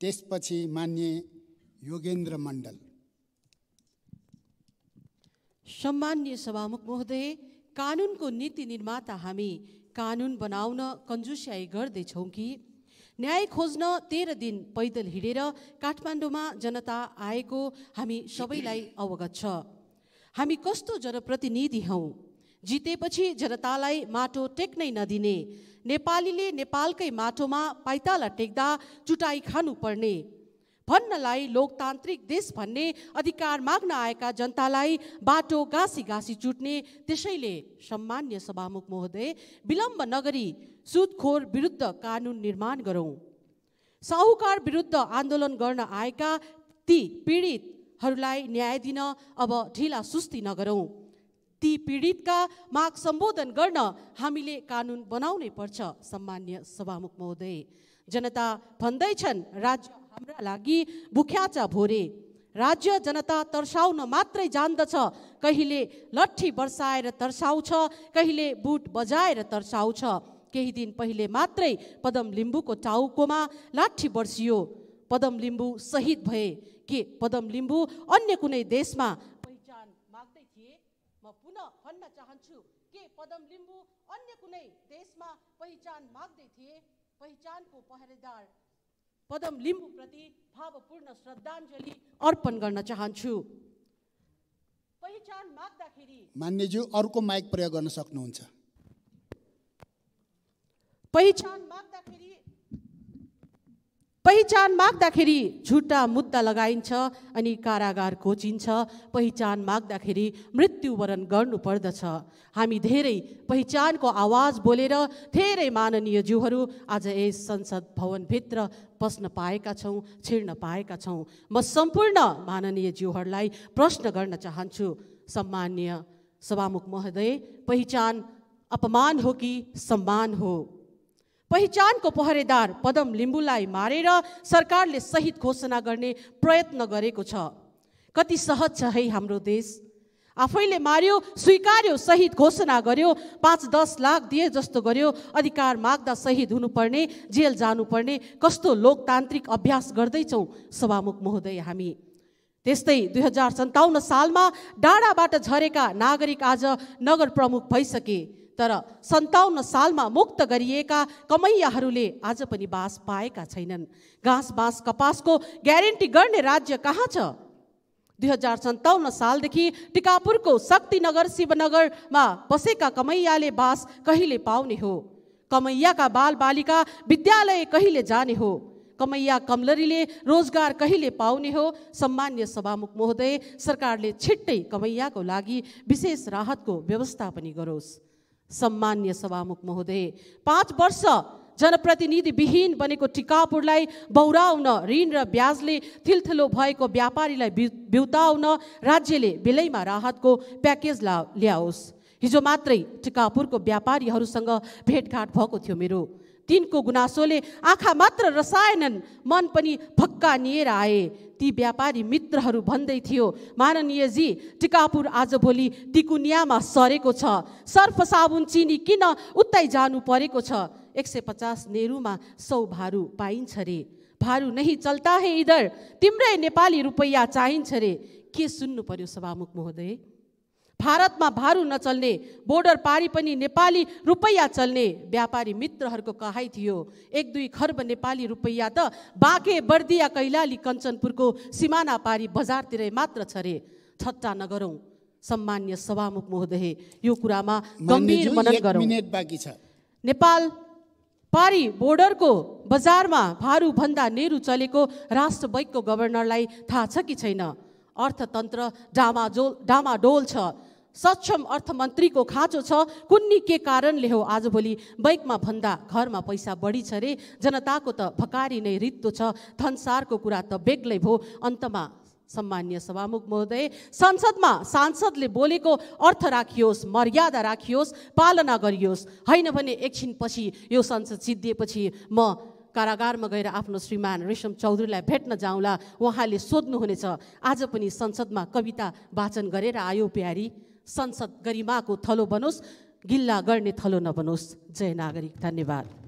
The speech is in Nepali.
त्यसपछि मान्य योगेन्द्र मण्डल सम्मान्य सभामुख महोदय कानुनको नीति निर्माता हामी कानुन बनाउन कन्जुस्याई गर्दैछौँ कि न्याय खोज्न तेह्र दिन पैदल हिँडेर काठमाडौँमा जनता आएको हामी सबैलाई अवगत छ हामी कस्तो जनप्रतिनिधि हौँ जितेपछि जनतालाई माटो टेक्नै नदिने नेपालीले नेपालकै माटोमा पाइताला टेक्दा चुटाइ खानुपर्ने भन्नलाई लोकतान्त्रिक देश भन्ने अधिकार माग्न आएका जनतालाई बाटो घाँसी घाँसी चुट्ने त्यसैले सम्मान्य सभामुख महोदय विलम्ब नगरी सुदखोर विरुद्ध कानुन निर्माण गरौँ साहुकार विरुद्ध आन्दोलन गर्न आएका ती पीडितहरूलाई न्याय दिन अब ढिला सुस्ती नगरौँ ती पीडितका माग सम्बोधन गर्न हामीले कानुन बनाउनै पर्छ सम्मान्य सभामुख महोदय जनता भन्दैछन् राज्य हाम्रा लागि भुख्याचा भोरे राज्य जनता तर्साउन मात्रै जान्दछ कहिले लट्ठी बर्साएर तर्साउँछ कहिले बुट बजाएर तर्साउँछ केही दिन पहिले मात्रै पदम लिम्बूको टाउकोमा लाठी बर्सियो पदम लिम्बू शहीद भए के पदम लिम्बू अन्य कुनै देशमा भन्न चाहन्छु के पदम लिम्बू अन्य कुनै देशमा पहिचान माग्दै थिए पहिचानको पहरेदार पदम लिम्बूप्रति भावपूर्ण श्रद्धाञ्जली अर्पण गर्न चाहन्छु पहिचान माग्दाखेरि मान्यज्यू अर्को माइक प्रयोग गर्न सक्नुहुन्छ पहिचान पहिचान माग्दाखेरि झुटा मुद्दा लगाइन्छ अनि कारागार खोजिन्छ पहिचान माग्दाखेरि मृत्युवरण गर्नुपर्दछ हामी धेरै पहिचानको आवाज बोलेर धेरै माननीय जिउहरू आज यस संसद भवनभित्र पस्न पाएका छौँ छिर्न पाएका छौँ म सम्पूर्ण माननीय जिउहरूलाई प्रश्न गर्न चाहन्छु सम्मान्य सभामुख महोदय पहिचान अपमान हो कि सम्मान हो पहिचानको पहरेदार पदम लिम्बुलाई मारेर सरकारले सहित घोषणा गर्ने प्रयत्न गरेको छ कति सहज छ है हाम्रो देश आफैले मार्यो स्वीकार्यो सहित घोषणा गर्यो पाँच दस लाख दिए जस्तो गर्यो अधिकार माग्दा सहिद हुनुपर्ने जेल जानुपर्ने कस्तो लोकतान्त्रिक अभ्यास गर्दैछौँ सभामुख महोदय हामी त्यस्तै दुई हजार सन्ताउन्न सालमा डाँडाबाट झरेका नागरिक आज नगर प्रमुख भइसके तर सन्ताउन्न सालमा मुक्त गरिएका कमैयाहरूले आज पनि बास पाएका छैनन् घाँस बाँस कपासको ग्यारेन्टी गर्ने राज्य कहाँ छ दुई हजार सन्ताउन्न सालदेखि टिकापुरको शक्तिनगर शिवनगरमा बसेका कमैयाले बास कहिले पाउने हो कमैयाका बालबालिका विद्यालय कहिले जाने हो कमैया कमलरीले रोजगार कहिले पाउने हो सम्मान्य सभामुख महोदय सरकारले छिट्टै कमैयाको लागि विशेष राहतको व्यवस्था पनि गरोस् सम्मान्य सभामुख महोदय पाँच वर्ष जनप्रतिनिधिविहीन बनेको टिकापुरलाई बौराउन ऋण र ब्याजले थिलथिलो भएको व्यापारीलाई बिउताउन राज्यले बेलैमा राहतको प्याकेज ला ल्याओस् हिजो मात्रै टिकापुरको व्यापारीहरूसँग भेटघाट भएको थियो मेरो तिनको गुनासोले आँखा मात्र रसाएनन् मन पनि भक्का निएर आए ती व्यापारी मित्रहरू भन्दै थियो माननीयजी टिकापुर आजभोलि तिकुनियामा सरेको छ सर्फ साबुन चिनी किन उतै जानु परेको छ एक सय पचास नेहरूमा सौ भारू पाइन्छ रे भारू नै चल्ता है इधर तिम्रै नेपाली रुपैयाँ चाहिन्छ रे के सुन्नु पर्यो सभामुख महोदय भारतमा भारू नचल्ने बोर्डर पारी पनि नेपाली रुपैयाँ चल्ने व्यापारी मित्रहरूको कहाइ थियो एक दुई खर्ब नेपाली रुपैयाँ त बाँके बर्दिया कैलाली कञ्चनपुरको सिमाना पारी बजारतिरै मात्र छरे छट्टा नगरौँ सम्मान्य सभामुख महोदय यो कुरामा गम्भीर मनन गरौँ नेपाल पारी बोर्डरको बजारमा भारूभन्दा नेहरू चलेको राष्ट्र बैङ्कको गभर्नरलाई थाहा छ कि छैन अर्थतन्त्र डामाजोल डामाडोल छ सक्षम अर्थमन्त्रीको खाँचो छ कुन्नी के कारणले हो आजभोलि बैङ्कमा भन्दा घरमा पैसा बढी छ रे जनताको त भकारी नै रित्तो छ धनसारको कुरा त बेग्लै भयो अन्तमा सम्मान्य सभामुख महोदय संसदमा सांसदले बोलेको अर्थ राखियोस् मर्यादा राखियोस् पालना गरियोस् होइन भने एकछिनपछि यो संसद सिद्धिएपछि म कारागारमा गएर आफ्नो श्रीमान रेशम चौधरीलाई भेट्न जाउँला उहाँले सोध्नुहुनेछ आज पनि संसदमा कविता वाचन गरेर आयो प्यारी संसद गरिमाको थलो बनोस् गिल्ला गर्ने थलो नबनोस् जय नागरिक धन्यवाद